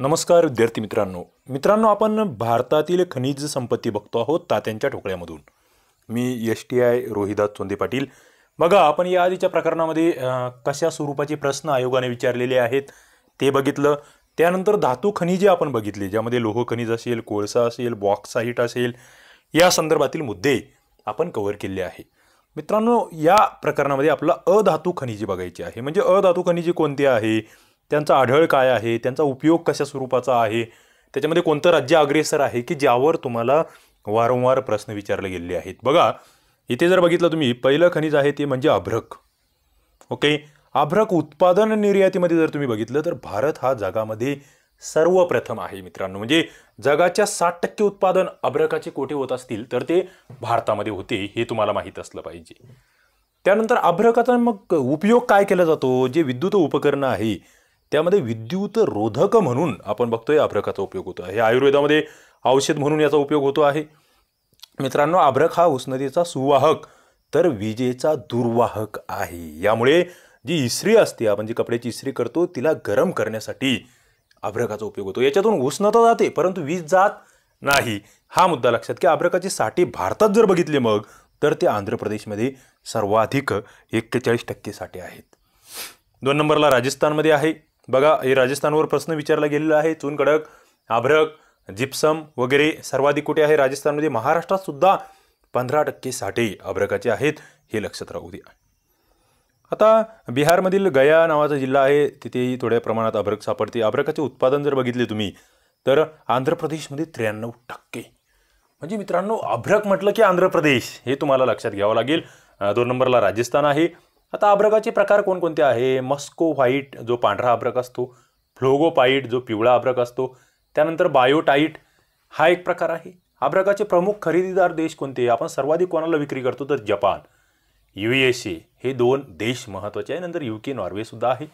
नमस्कार विद्यार्थी मित्रांनो मित्रांनो आपण भारतातील खनिज संपत्ती बघतो आहोत तात्यांच्या ठोकळ्यामधून मी S T I Rohidas Chonde Patil बघा आपण या आधीच्या प्रकरणामध्ये कशा स्वरूपाचे प्रश्न आयोगाने विचारलेले आहेत ते बघितलं त्यानंतर धातू खनिजे आपण बघितली ज्यामध्ये लोह खनिज असेल कोळसा असेल बॉक्साईट असेल या संदर्भातील मुद्दे आपण कव्हर केले आहे मित्रांनो या प्रकरणामध्ये आपला अधातू खनिजे बघायची आहे म्हणजे अधातू खनिजे कोणती आहे त्यांचा आढळ काय आहे त्यांचा उपयोग कशा स्वरूपाचा आहे त्याच्यामध्ये कोणतं राज्य अग्रेसर आहे की ज्यावर तुम्हाला वारंवार प्रश्न विचारले गेले आहेत बघा इथे जर बघितलं तुम्ही पहिलं खनिज आहे ते म्हणजे अभ्रक ओके अभ्रक उत्पादन निर्यातीमध्ये जर तुम्ही बघितलं तर भारत हा जगामध्ये सर्वप्रथम आहे मित्रांनो म्हणजे जगाच्या साठ टक्के उत्पादन अभ्रकाचे कोठे होत असतील तर ते भारतामध्ये होते हे तुम्हाला माहीत असलं पाहिजे त्यानंतर अभ्रकाचा मग उपयोग काय केला जातो जे विद्युत उपकरणं आहे त्यामध्ये विद्युत रोधक म्हणून आपण बघतोय अभ्रकाचा उपयोग होतो हे आयुर्वेदामध्ये औषध म्हणून याचा उपयोग होतो आहे मित्रांनो आभ्रक हा उष्णतेचा सुवाहक तर विजेचा दुर्वाहक आहे यामुळे जी इस्त्री असते आपण जी कपड्याची इस्त्री करतो तिला गरम करण्यासाठी आभ्रकाचा उपयोग होतो याच्यातून उष्णता जाते परंतु वीज जात नाही हा मुद्दा लक्षात की आभ्रकाची साठी भारतात जर बघितले मग तर ते आंध्र प्रदेशमध्ये सर्वाधिक एक्केचाळीस टक्के साठे आहेत दोन नंबरला राजस्थानमध्ये आहे बघा हे राजस्थानवर प्रश्न विचारला गेलेला आहे चुनकडक आभ्रक जिप्सम वगैरे सर्वाधिक कुठे आहे राजस्थानमध्ये महाराष्ट्रात सुद्धा पंधरा टक्के साठे अभ्रकाचे आहेत हे लक्षात राहू द्या आता बिहारमधील गया नावाचा जिल्हा आहे तिथेही थोड्या प्रमाणात अभ्रक सापडते अभ्रकाचे उत्पादन जर बघितले तुम्ही तर आंध्र प्रदेशमध्ये त्र्याण्णव टक्के म्हणजे मित्रांनो अभ्रक म्हटलं की आंध्र प्रदेश हे तुम्हाला लक्षात घ्यावं लागेल दोन नंबरला राजस्थान आहे आता अब्रकाचे प्रकार कोणकोणते आहे मस्को व्हाईट जो पांढरा अभ्रक असतो फ्लोगोपाईट जो पिवळा अब्रक असतो त्यानंतर बायोटाईट हा एक प्रकार आहे अभ्रकाचे प्रमुख खरेदीदार देश कोणते आपण सर्वाधिक कोणाला विक्री करतो तर जपान यू एस ए हे दोन देश महत्त्वाचे आहे नंतर यू के नॉर्वेसुद्धा आहे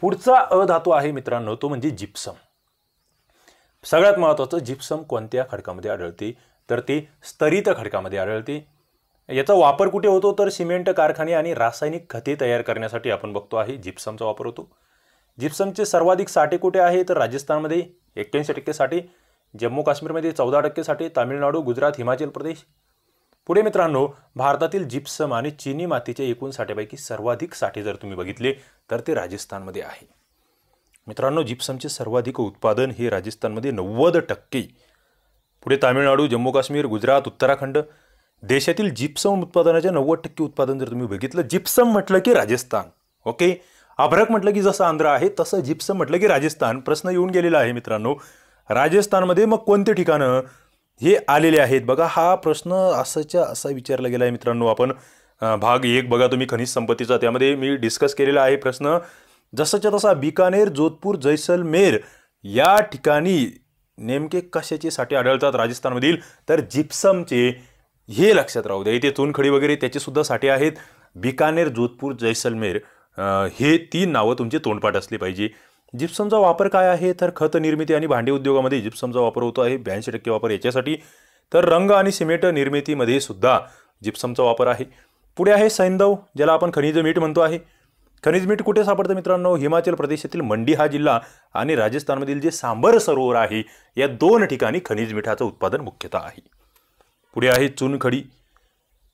पुढचा अधातू धातू आहे मित्रांनो तो म्हणजे जिप्सम सगळ्यात महत्त्वाचं जिप्सम कोणत्या खडकामध्ये आढळते तर ते स्तरित खडकामध्ये आढळते याचा वापर कुठे होतो तर सिमेंट कारखाने आणि रासायनिक खते तयार करण्यासाठी आपण बघतो आहे जिप्समचा वापर होतो जिप्समचे सर्वाधिक साठे कुठे आहे तर राजस्थानमध्ये एक्क्याऐंशी टक्के साठे जम्मू काश्मीरमध्ये चौदा टक्के साठे तामिळनाडू गुजरात हिमाचल प्रदेश पुढे मित्रांनो भारतातील जिप्सम आणि चिनी मातीच्या एकूण साठ्यापैकी सर्वाधिक साठे जर तुम्ही बघितले तर ते राजस्थानमध्ये आहे मित्रांनो जिप्समचे सर्वाधिक उत्पादन हे राजस्थानमध्ये नव्वद टक्के पुढे तामिळनाडू जम्मू काश्मीर गुजरात उत्तराखंड देशातील जिप्सम उत्पादनाच्या नव्वद टक्के उत्पादन जर तुम्ही बघितलं जिप्सम म्हटलं की राजस्थान ओके अभ्रक म्हटलं की जसं आंध्र आहे तसं जिप्सम म्हटलं की राजस्थान प्रश्न येऊन गेलेला आहे मित्रांनो राजस्थानमध्ये मग कोणते ठिकाणं हे आलेले आहेत बघा हा प्रश्न असंच्या असा विचारला गेला आहे मित्रांनो आपण भाग एक बघा तुम्ही खनिज संपत्तीचा त्यामध्ये मी डिस्कस केलेला आहे प्रश्न जसाच्या तसा बिकानेर जोधपूर जैसलमेर या ठिकाणी नेमके कशाचे साठे आढळतात राजस्थानमधील तर जिप्समचे हे लक्षात राहू द्या इथे चुनखडी वगैरे त्याचेसुद्धा साठे आहेत बिकानेर जोधपूर जैसलमेर हे तीन नावं तुमचे तोंडपाठ असली पाहिजे जिप्समचा वापर काय आहे तर खत निर्मिती आणि भांडे उद्योगामध्ये जिप्समचा वापर होतो आहे ब्याऐंशी टक्के वापर याच्यासाठी तर रंग आणि सिमेंट निर्मितीमध्ये सुद्धा जिप्समचा वापर आहे पुढे आहे सैंदव ज्याला आपण खनिज मीठ म्हणतो आहे खनिज मीठ कुठे सापडतं मित्रांनो हिमाचल प्रदेशातील मंडी हा जिल्हा आणि राजस्थानमधील जे सांबर सरोवर आहे या दोन ठिकाणी खनिज मिठाचं उत्पादन मुख्यतः आहे पुढे आहे चुनखडी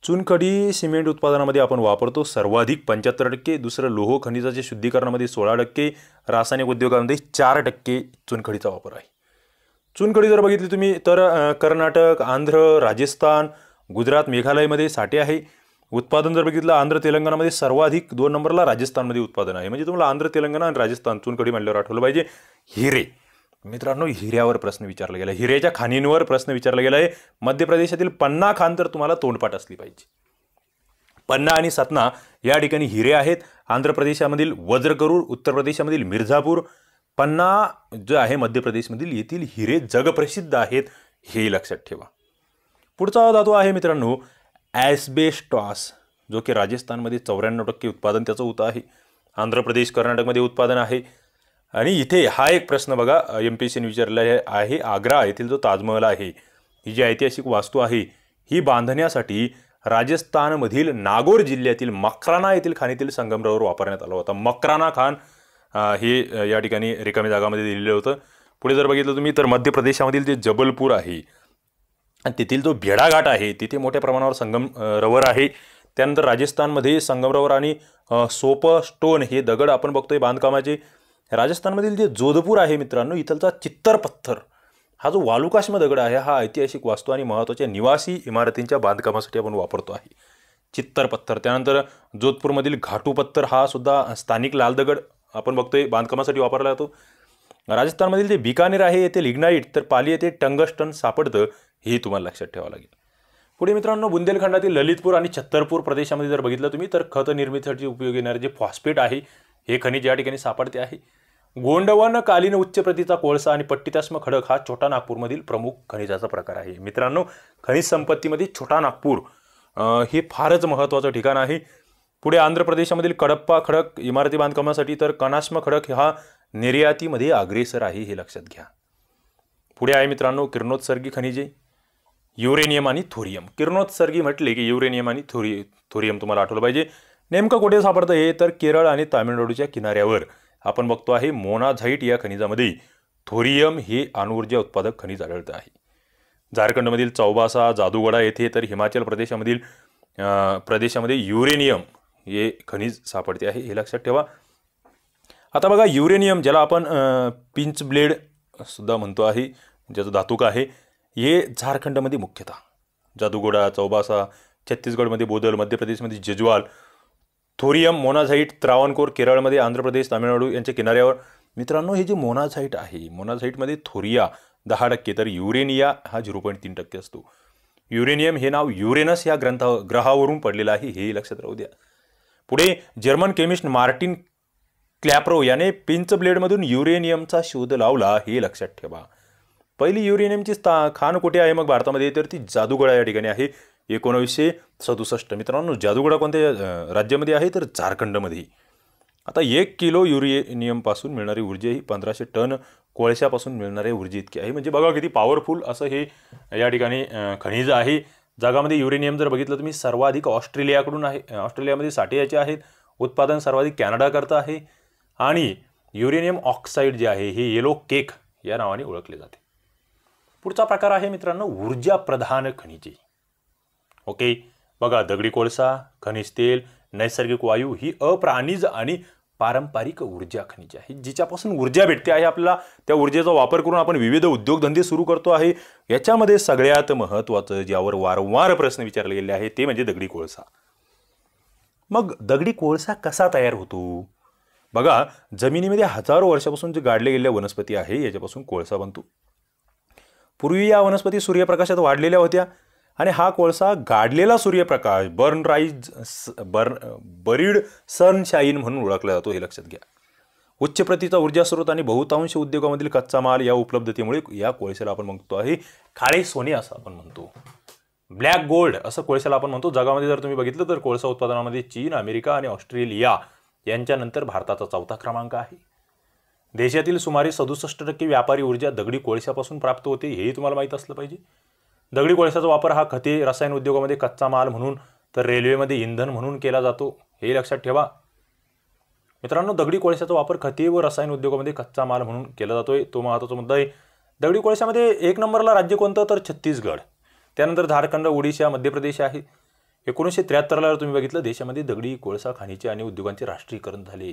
चुनखडी सिमेंट उत्पादनामध्ये आपण वापरतो सर्वाधिक पंच्याहत्तर टक्के दुसरं लोह खनिजाचे शुद्धीकरणामध्ये सोळा टक्के रासायनिक उद्योगामध्ये चार टक्के चुनखडीचा वापर आहे चुनखडी जर बघितली तुम्ही तर कर्नाटक आंध्र राजस्थान गुजरात मेघालयमध्ये साठे आहे उत्पादन जर बघितलं आंध्र तेलंगणामध्ये सर्वाधिक दोन नंबरला राजस्थानमध्ये उत्पादन आहे म्हणजे तुम्हाला आंध्र तेलंगणा आणि राजस्थान चुनखडी म्हणल्यावर आठवलं पाहिजे हिरे मित्रांनो हिऱ्यावर प्रश्न विचारला गेला हिऱ्याच्या खाणींवर प्रश्न विचारला गेला आहे मध्य प्रदेशातील पन्ना खान तर तुम्हाला तोंडपाठ असली पाहिजे पन्ना आणि सतना या ठिकाणी हिरे आहेत आंध्र प्रदेशामधील वज्रकरूर उत्तर प्रदेशामधील मिर्झापूर पन्ना जो आहे मध्य प्रदेशमधील येथील हिरे जगप्रसिद्ध आहेत हे लक्षात ठेवा पुढचा धातू आहे मित्रांनो ॲसबेस्टॉस जो की राजस्थानमध्ये चौऱ्याण्णव टक्के उत्पादन त्याचं होतं आहे आंध्र प्रदेश कर्नाटकमध्ये उत्पादन आहे आणि इथे हा एक प्रश्न बघा एम पी सीने विचारलेला आहे आग्रा येथील जो ताजमहल आहे ही जी ऐतिहासिक वास्तू आहे ही बांधण्यासाठी राजस्थानमधील नागोर जिल्ह्यातील मकराना येथील खाणीतील संगमरावर वापरण्यात आला होता मकराना खान हे या ठिकाणी रिकामी जागामध्ये दिलेलं होतं पुढे जर बघितलं तुम्ही तर मध्य प्रदेशामधील जे जबलपूर आहे तेथील जो भेडाघाट आहे तिथे मोठ्या प्रमाणावर संगम रवर आहे त्यानंतर राजस्थानमध्ये संगमरवर आणि सोप स्टोन हे दगड आपण बघतोय बांधकामाचे राजस्थानमधील जे जोधपूर आहे मित्रांनो इथलचा चित्तर पत्थर हा जो वालुकाश्म दगड आहे हा ऐतिहासिक वास्तू आणि महत्त्वाच्या निवासी इमारतींच्या बांधकामासाठी आपण वापरतो आहे चित्तर पत्थर त्यानंतर जोधपूरमधील घाटू पत्थर हा सुद्धा स्थानिक लाल दगड आपण बघतोय बांधकामासाठी वापरला जातो राजस्थानमधील जे बिकानेर आहे येथे लिग्नाईट तर पाली येथे टंगस्टन सापडतं हे तुम्हाला लक्षात ठेवावं लागेल पुढे मित्रांनो बुंदेलखंडातील ललितपूर आणि छत्तरपूर प्रदेशामध्ये जर बघितलं तुम्ही तर खत निर्मितीसाठी उपयोग येणारे जे फॉस्फेट आहे हे खनिज या ठिकाणी सापडते आहे गोंडवन कालीन उच्च प्रतीचा कोळसा आणि पट्टीतास्म खडक हा छोटा नागपूरमधील प्रमुख खनिजाचा प्रकार आहे मित्रांनो खनिज संपत्तीमध्ये छोटा नागपूर हे फारच महत्त्वाचं ठिकाण आहे पुढे आंध्र प्रदेशामधील कडप्पा खडक इमारती बांधकामासाठी तर कणास्म खडक हा निर्यातीमध्ये अग्रेसर आहे हे लक्षात घ्या पुढे आहे मित्रांनो किरणोत्सर्गी खनिजे युरेनियम आणि थोरियम किरणोत्सर्गी म्हटले की युरेनियम आणि थोरि थोरियम तुम्हाला आठवलं पाहिजे नेमकं कुठे सापडतं हे तर केरळ आणि तामिळनाडूच्या किनाऱ्यावर आपण बघतो आहे मोनाझाईट या खनिजामध्ये थोरियम हे अणुऊर्जा उत्पादक खनिज आढळतं आहे झारखंडमधील चौबासा जादूगडा येथे तर हिमाचल प्रदेशामधील प्रदेशामध्ये युरेनियम हे खनिज सापडते आहे हे लक्षात ठेवा आता बघा युरेनियम ज्याला आपण पिंच ब्लेड सुद्धा म्हणतो आहे ज्याचं धातुक आहे हे झारखंडमध्ये मुख्यतः जादूगोडा चौबासा छत्तीसगडमध्ये बोदल मध्य प्रदेशमध्ये जज्वाल थोरियम मोनाझाईट त्रावणकोर केरळमध्ये आंध्र प्रदेश तामिळनाडू यांच्या किनाऱ्यावर मित्रांनो हे जे मोनाझाईट आहे मोनाझाईटमध्ये थोरिया दहा टक्के तर युरेनिया हा झिरो पॉईंट तीन टक्के असतो युरेनियम हे नाव युरेनस या ग्रंथा ग्रहावरून पडलेलं आहे हे लक्षात राहू द्या पुढे जर्मन केमिस्ट मार्टिन क्लॅप्रो याने पिंच ब्लेडमधून युरेनियमचा शोध लावला हे लक्षात ठेवा पहिली युरेनियमची स्था खाण कुठे आहे मग भारतामध्ये तर ती जादूगळा या ठिकाणी आहे एकोणावीसशे सदुसष्ट मित्रांनो जादूगडा कोणत्या राज्यामध्ये आहे तर झारखंडमध्ये आता एक किलो युरिएनियमपासून मिळणारी ऊर्जा ही पंधराशे टन कोळशापासून मिळणाऱ्या ऊर्जे इतकी आहे म्हणजे बघा किती पॉवरफुल असं हे या ठिकाणी खनिज आहे जगामध्ये युरेनियम जर बघितलं तुम्ही सर्वाधिक ऑस्ट्रेलियाकडून आहे ऑस्ट्रेलियामध्ये साठे याचे आहेत उत्पादन सर्वाधिक कॅनडाकरता आहे आणि युरेनियम ऑक्साईड जे आहे हे येलो केक या नावाने ओळखले जाते पुढचा प्रकार आहे मित्रांनो ऊर्जा प्रधान खनिजे ओके बघा दगडी कोळसा खनिज तेल नैसर्गिक वायू ही अप्राणीज आणि पारंपरिक ऊर्जा खनिज आहे जिच्यापासून ऊर्जा भेटते आहे आपल्याला त्या ऊर्जेचा वापर करून आपण विविध उद्योगधंदे सुरू करतो आहे याच्यामध्ये सगळ्यात महत्त्वाचं ज्यावर वारंवार प्रश्न विचारले गेले आहे ते म्हणजे दगडी कोळसा मग दगडी कोळसा कसा तयार होतो बघा जमिनीमध्ये हजारो वर्षापासून जे गाडले गेलेल्या वनस्पती आहे याच्यापासून कोळसा बनतो पूर्वी या वनस्पती सूर्यप्रकाशात वाढलेल्या होत्या आणि हा कोळसा गाडलेला सूर्यप्रकाश burn rise burn buried sunshine म्हणून ओळखला जातो हे लक्षात घ्या उच्च प्रतीचा ऊर्जा स्रोत आणि बहुतांश उद्योगामधील कच्चा माल या उपलब्धतेमुळे या कोळशाला आपण म्हणतो आहे काळे सोने असं आपण म्हणतो ब्लॅक गोल्ड असं कोळशाला आपण म्हणतो जगामध्ये जर तुम्ही बघितलं तर कोळसा उत्पादनामध्ये चीन अमेरिका आणि ऑस्ट्रेलिया यांच्यानंतर भारताचा चौथा क्रमांक आहे देशातील सुमारे सदुसष्ट टक्के व्यापारी ऊर्जा दगडी कोळशापासून प्राप्त होते हेही तुम्हाला माहीत असलं पाहिजे दगडी कोळशाचा वापर हा खते रसायन उद्योगामध्ये कच्चा माल म्हणून तर रेल्वेमध्ये इंधन म्हणून केला जातो हे लक्षात ठेवा मित्रांनो दगडी कोळशाचा वापर खते व रसायन उद्योगामध्ये कच्चा माल म्हणून केला जातोय तो महत्वाचा मुद्दा आहे दगडी कोळशामध्ये एक नंबरला राज्य कोणतं तर छत्तीसगड त्यानंतर झारखंड ओडिशा मध्य प्रदेश आहे एकोणीसशे त्र्याहत्तरला जर तुम्ही बघितलं देशामध्ये दगडी कोळसा खाणीचे आणि उद्योगांचे राष्ट्रीयकरण झाले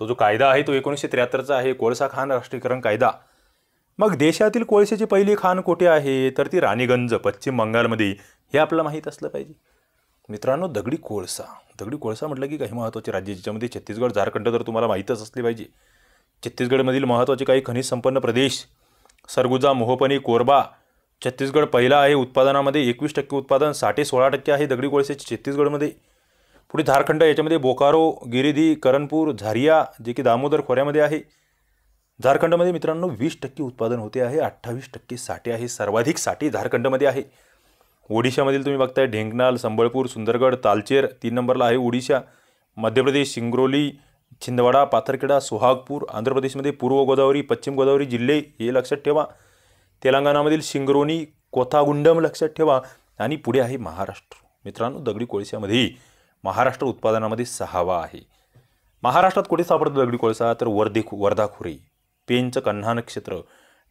तो जो कायदा आहे तो एकोणीसशे त्र्याहत्तरचा आहे कोळसा खाण राष्ट्रीयकरण कायदा मग देशातील कोळशाची पहिली खाण कोठे आहे तर ती राणीगंज पश्चिम बंगालमध्ये हे आपल्याला माहीत असलं पाहिजे मित्रांनो दगडी कोळसा दगडी कोळसा म्हटलं की काही महत्त्वाचे राज्य ज्याच्यामध्ये छत्तीसगड झारखंड तर तुम्हाला माहीतच असले पाहिजे छत्तीसगडमधील महत्त्वाचे काही खनिज संपन्न प्रदेश सरगुजा मोहपनी कोरबा छत्तीसगड पहिला आहे उत्पादनामध्ये एकवीस टक्के उत्पादन साठे सोळा टक्के आहे दगडी कोळसे छत्तीसगडमध्ये पुढे झारखंड याच्यामध्ये बोकारो गिरिधी करणपूर झारिया जे की दामोदर खोऱ्यामध्ये आहे झारखंडमध्ये मित्रांनो वीस टक्के उत्पादन होते आहे अठ्ठावीस टक्के साठे आहे सर्वाधिक साठे झारखंडमध्ये आहे ओडिशामधील तुम्ही बघताय ढेंगनाल संबळपूर सुंदरगड तालचेर तीन नंबरला आहे ओडिशा मध्य प्रदेश सिंगरोली छिंदवाडा पाथरखेडा सुहागपूर आंध्र प्रदेशमध्ये पूर्व गोदावरी पश्चिम गोदावरी जिल्हे हे लक्षात ठेवा तेलंगणामधील सिंगरोनी कोथागुंडम लक्षात ठेवा आणि पुढे आहे महाराष्ट्र मित्रांनो दगडी कोळशामध्ये महाराष्ट्र उत्पादनामध्ये सहावा आहे महाराष्ट्रात कुठे सापडतो दगडी कोळसा तर वर्धे वर्धा खोरी पेंच कन्हा नक्षत्र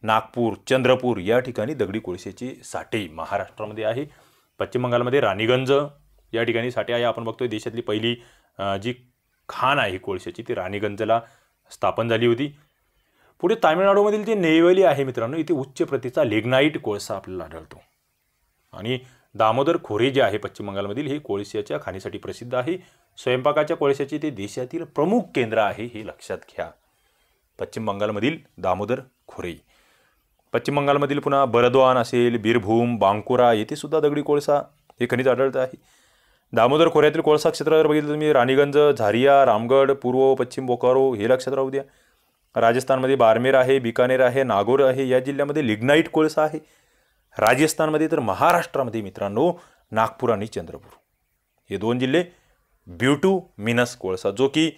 नागपूर चंद्रपूर या ठिकाणी दगडी कोळशाची साठे महाराष्ट्रामध्ये आहे पश्चिम बंगालमध्ये राणीगंज या ठिकाणी साठे आहे आपण बघतोय देशातली पहिली जी खाण आहे कोळशाची ती राणीगंजला स्थापन झाली होती पुढे तामिळनाडूमधील जे नेवेली आहे मित्रांनो इथे उच्च प्रतीचा लेग्नाईट कोळसा आपल्याला आढळतो आणि दामोदर खोरे जे आहे पश्चिम बंगालमधील हे कोळशाच्या खाणीसाठी प्रसिद्ध आहे स्वयंपाकाच्या कोळशाचे ते देशातील प्रमुख केंद्र आहे हे लक्षात घ्या पश्चिम बंगालमधील दामोदर खोरे पश्चिम बंगालमधील पुन्हा बरद्वान असेल बीरभूम बांकुरा येथे सुद्धा दगडी कोळसा हे खनिज आढळत आहे दामोदर खोऱ्यातील कोळसा क्षेत्र जर बघितलं तुम्ही राणीगंज झारिया रामगड पूर्व पश्चिम बोकारो हे लक्षात राहू द्या राजस्थानमध्ये बारमेर आहे बिकानेर आहे नागोर आहे या जिल्ह्यामध्ये लिग्नाईट कोळसा आहे राजस्थानमध्ये तर महाराष्ट्रामध्ये मित्रांनो नागपूर आणि चंद्रपूर हे दोन जिल्हे ब्युटू मिनस कोळसा जो की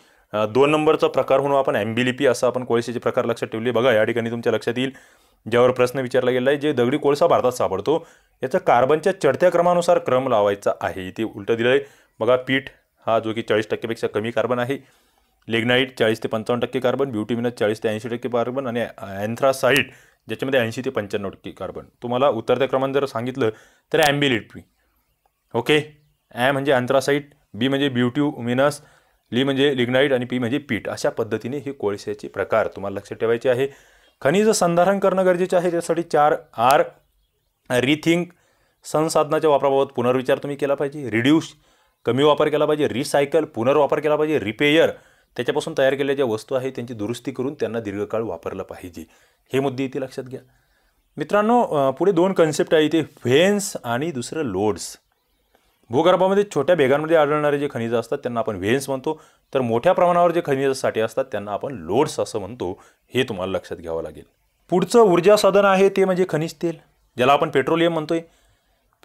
दोन नंबरचा प्रकार म्हणून आपण ॲम्बिलिपी असा आपण कोळसेचे प्रकार लक्षात ठेवले बघा या ठिकाणी तुमच्या लक्षात येईल ज्यावर प्रश्न विचारला गेला आहे जे दगडी कोळसा भारतात सापडतो याचा कार्बनच्या चढत्या क्रमानुसार क्रम लावायचा आहे इथे उलटं दिलं आहे बघा पीठ हा जो की चाळीस टक्केपेक्षा कमी कार्बन आहे लेग्नाईट चाळीस ते पंचावन्न टक्के कार्बन ब्युटीमिनस चाळीस ते ऐंशी टक्के कार्बन आणि अँथ्रासाईट ज्याच्यामध्ये ऐंशी ते पंच्याण्णव टक्के कार्बन तुम्हाला उतरत्या क्रमांक जर सांगितलं तर ॲम्बिलिपी ओके ॲ म्हणजे अँथ्रासाईट बी म्हणजे मिनस ली म्हणजे लिग्नाईट आणि पी म्हणजे पीठ अशा पद्धतीने हे कोळशाचे प्रकार तुम्हाला लक्षात ठेवायचे आहे खनिज संधारण करणं गरजेचे आहे त्यासाठी चार आर रिथिंक संसाधनाच्या वापराबाबत पुनर्विचार तुम्ही केला पाहिजे रिड्यूस कमी वापर केला पाहिजे रिसायकल पुनर्वापर केला पाहिजे रिपेयर त्याच्यापासून तयार केलेल्या ज्या वस्तू आहेत त्यांची दुरुस्ती करून त्यांना दीर्घकाळ वापरलं पाहिजे हे मुद्दे इथे लक्षात घ्या मित्रांनो पुढे दोन कन्सेप्ट आहे इथे व्हेन्स आणि दुसरं लोड्स भूगर्भामध्ये छोट्या भेगांमध्ये आढळणारे जे खनिज असतात त्यांना आपण व्हेन्स म्हणतो तर मोठ्या प्रमाणावर जे खनिज साठे असतात त्यांना आपण लोड्स असं म्हणतो हे तुम्हाला लक्षात घ्यावं लागेल पुढचं ऊर्जा साधन आहे ते म्हणजे खनिज तेल ज्याला आपण पेट्रोलियम म्हणतोय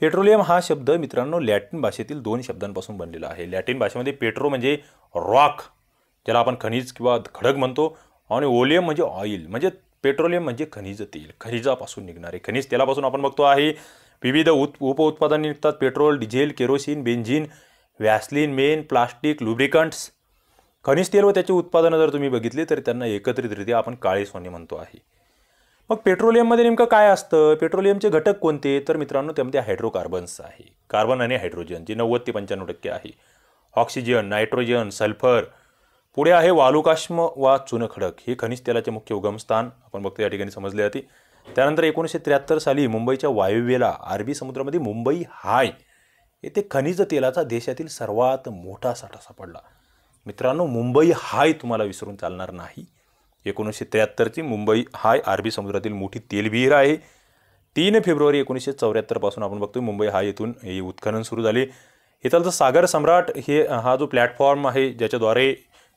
पेट्रोलियम हा शब्द मित्रांनो लॅटिन भाषेतील दोन शब्दांपासून बनलेला आहे लॅटिन भाषेमध्ये पेट्रो म्हणजे रॉक ज्याला आपण खनिज किंवा खडक म्हणतो आणि ओलियम म्हणजे ऑइल म्हणजे पेट्रोलियम म्हणजे खनिज तेल खनिजापासून निघणारे खनिज तेलापासून आपण बघतो आहे विविध उत् उपउत्पादन निघतात petrol diesel kerosene benzene vaseline मेन प्लास्टिक लुब्रिकंट्स खनिज तेल व त्याची उत्पादनं जर तुम्ही बघितली तर त्यांना एकत्रितरित्या आपण काळे सोने म्हणतो आहे मग पेट्रोलियममध्ये नेमकं काय असतं पेट्रोलियमचे घटक कोणते तर मित्रांनो त्यामध्ये हायड्रोकार्बन्स आहे कार्बन आणि हायड्रोजन जे नव्वद ते पंच्याण्णव टक्के आहे ऑक्सिजन नायट्रोजन सल्फर पुढे आहे वालुकाश्म वा चुनखडक हे खनिज तेलाचे मुख्य उगमस्थान आपण बघतो या ठिकाणी समजले जाते त्यानंतर एकोणीसशे त्र्याहत्तर साली मुंबईच्या वायव्येला अरबी समुद्रामध्ये मुंबई हाय येथे खनिज तेलाचा देशातील सर्वात मोठा साठा सापडला मित्रांनो मुंबई हाय तुम्हाला विसरून चालणार नाही एकोणीसशे त्र्याहत्तरची मुंबई हाय अरबी समुद्रातील मोठी तेलविहीर आहे तीन फेब्रुवारी एकोणीसशे चौऱ्याहत्तरपासून आपण बघतोय मुंबई हाय येथून हे उत्खनन सुरू झाले इथलचं सागर सम्राट हे हा जो प्लॅटफॉर्म आहे ज्याच्याद्वारे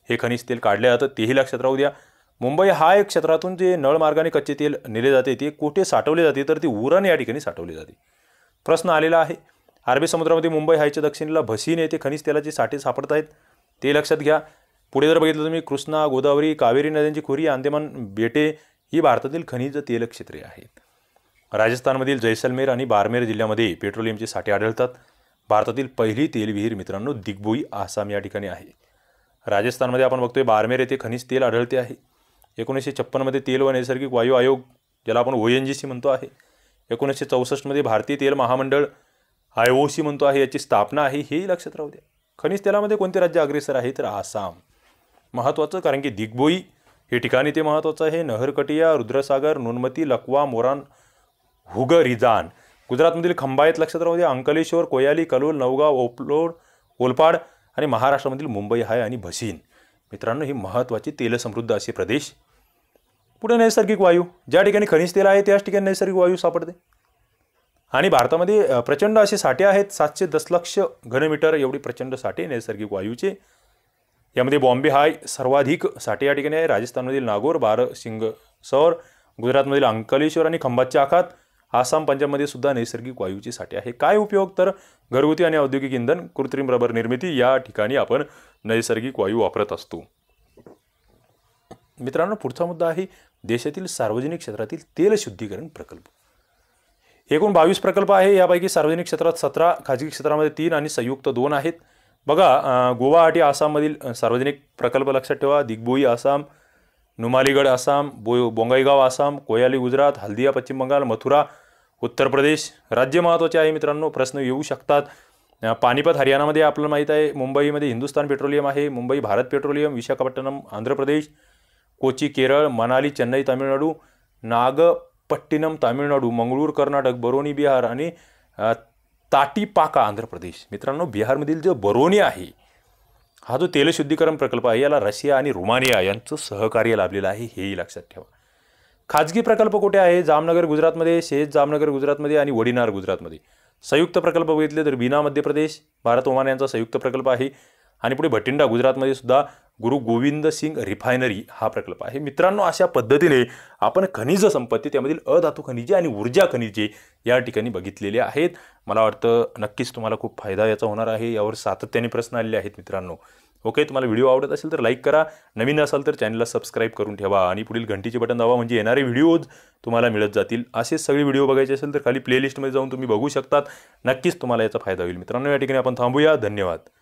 हे खनिज तेल काढले जातं तेही लक्षात राहू द्या मुंबई हा एक क्षेत्रातून जे नळमार्गाने कच्चे तेल नेले जाते ते कुठे साठवले जाते तर ती उरण या ठिकाणी साठवली जाते प्रश्न आलेला आहे अरबी समुद्रामध्ये मुंबई हायच्या दक्षिणेला भसीन येथे खनिज तेलाचे साठे सापडत आहेत ते लक्षात घ्या पुढे जर बघितलं तुम्ही कृष्णा गोदावरी कावेरी नद्यांची खोरी अंदमान बेटे ही भारतातील खनिज तेल क्षेत्रे आहेत राजस्थानमधील जैसलमेर आणि बारमेर जिल्ह्यामध्ये पेट्रोलियमचे साठे आढळतात भारतातील पहिली तेलविहीर मित्रांनो दिग्बोई आसाम या ठिकाणी आहे राजस्थानमध्ये आपण बघतोय बारमेर येथे खनिज तेल आढळते आहे एकोणीसशे छप्पनमध्ये तेल व नैसर्गिक वायू आयोग ज्याला आपण ओ एन जी सी म्हणतो आहे एकोणीसशे चौसष्टमध्ये भारतीय तेल महामंडळ आय ओ सी म्हणतो आहे याची स्थापना आहे हेही लक्षात राहू द्या खनिज तेलामध्ये कोणते राज्य अग्रेसर आहे तर आसाम महत्त्वाचं कारण की दिग्बोई हे ठिकाणी ते महत्त्वाचं आहे नहरकटिया रुद्रसागर नोनमती लकवा मोरान हुग रिजान गुजरातमधील खंबायत लक्षात राहू द्या अंकलेश्वर कोयाली कलोल नवगाव ओपलोड ओलपाड आणि महाराष्ट्रामधील मुंबई हाय आणि भसीन मित्रांनो ही महत्त्वाची तेलसमृद्ध असे प्रदेश पुढे नैसर्गिक वायू ज्या ठिकाणी खनिज तेल आहे त्याच ठिकाणी नैसर्गिक वायू सापडते आणि भारतामध्ये प्रचंड असे साठे आहेत सातशे दस घनमीटर एवढी प्रचंड साठे नैसर्गिक वायूचे यामध्ये बॉम्बे हा सर्वाधिक साठे या ठिकाणी आहे राजस्थानमधील नागोर बार सौर गुजरातमधील अंकलेश्वर आणि खंबातच्या आखात आसाम पंजाबमध्ये सुद्धा नैसर्गिक वायूचे साठे आहे काय उपयोग तर घरगुती आणि औद्योगिक इंधन कृत्रिम रबर निर्मिती या ठिकाणी आपण नैसर्गिक वायू वापरत असतो मित्रांनो पुढचा मुद्दा आहे देशातील सार्वजनिक क्षेत्रातील तेल शुद्धीकरण प्रकल्प एकूण बावीस प्रकल्प आहे यापैकी सार्वजनिक क्षेत्रात सतरा खाजगी क्षेत्रामध्ये तीन आणि संयुक्त दोन आहेत बघा गोवाहाटी आसाममधील सार्वजनिक प्रकल्प लक्षात ठेवा दिग्बोई आसाम नुमालीगड आसाम बो बोंगाईगाव आसाम कोयाली गुजरात हल्दिया पश्चिम बंगाल मथुरा उत्तर प्रदेश राज्य महत्त्वाचे आहे मित्रांनो प्रश्न येऊ शकतात पानिपत हरियाणामध्ये आपल्याला माहीत आहे मुंबईमध्ये हिंदुस्तान पेट्रोलियम आहे मुंबई भारत पेट्रोलियम विशाखापट्टणम आंध्र प्रदेश कोची केरळ मनाली चेन्नई तामिळनाडू नागपट्टिनम तामिळनाडू मंगळूर कर्नाटक बरोनी बिहार आणि ताटीपाका आंध्र प्रदेश मित्रांनो बिहारमधील जो बरोनी आहे हा जो तेलशुद्धीकरण प्रकल्प आहे याला रशिया आणि रुमानिया यांचं सहकार्य लाभलेलं आहे हेही लक्षात ठेवा खाजगी प्रकल्प कुठे आहे जामनगर गुजरातमध्ये शेज जामनगर गुजरातमध्ये आणि वडिनार गुजरातमध्ये संयुक्त प्रकल्प बघितले तर बिना मध्य प्रदेश भारत ओमान यांचा संयुक्त प्रकल्प आहे आणि पुढे भटिंडा गुजरातमध्ये सुद्धा गुरु गोविंद सिंग रिफायनरी हा प्रकल्प आहे मित्रांनो अशा पद्धतीने आपण खनिज संपत्ती त्यामधील अधातू खनिजे आणि ऊर्जा खनिजे या ठिकाणी बघितलेले आहेत मला वाटतं नक्कीच तुम्हाला खूप फायदा याचा होणार आहे यावर सातत्याने प्रश्न आलेले आहेत मित्रांनो ओके तुम्हाला व्हिडिओ आवडत असेल तर लाईक करा नवीन असाल तर चॅनलला सबस्क्राईब करून ठेवा आणि पुढील घंटीचे बटन दावा म्हणजे येणारे व्हिडिओज तुम्हाला मिळत जातील असेच सगळे व्हिडिओ बघायचे असेल तर खाली प्लेलिस्टमध्ये जाऊन तुम्ही बघू शकतात नक्कीच तुम्हाला याचा फायदा होईल मित्रांनो या ठिकाणी आपण थांबूया धन्यवाद